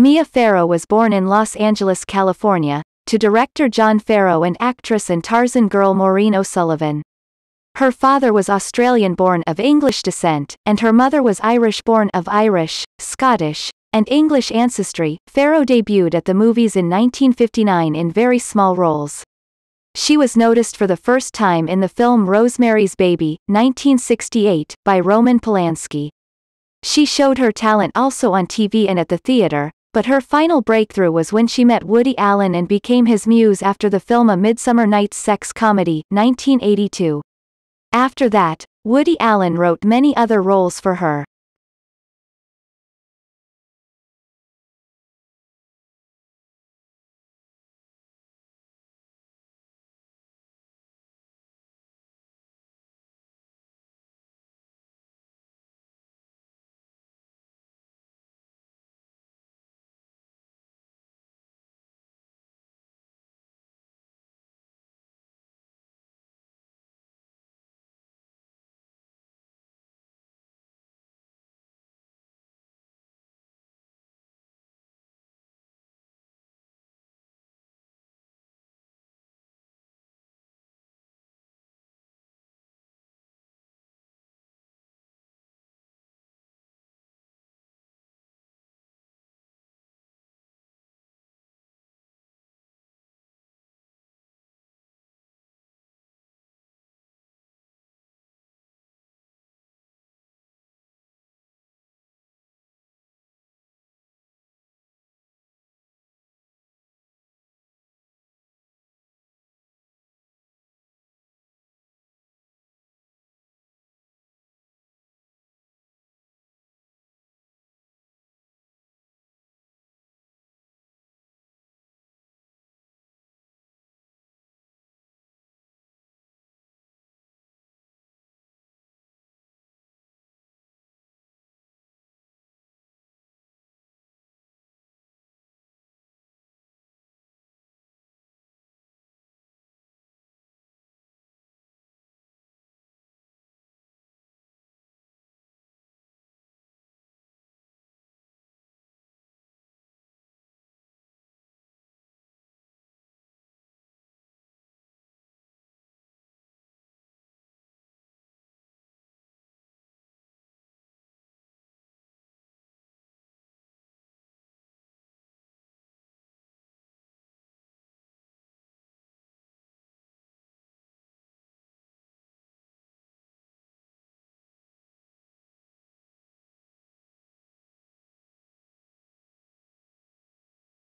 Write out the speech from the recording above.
Mia Farrow was born in Los Angeles, California, to director John Farrow and actress and Tarzan girl Maureen O'Sullivan. Her father was Australian-born of English descent, and her mother was Irish-born of Irish, Scottish, and English ancestry. Farrow debuted at the movies in 1959 in very small roles. She was noticed for the first time in the film Rosemary's Baby, 1968, by Roman Polanski. She showed her talent also on TV and at the theater, but her final breakthrough was when she met Woody Allen and became his muse after the film A Midsummer Night's Sex Comedy, 1982. After that, Woody Allen wrote many other roles for her.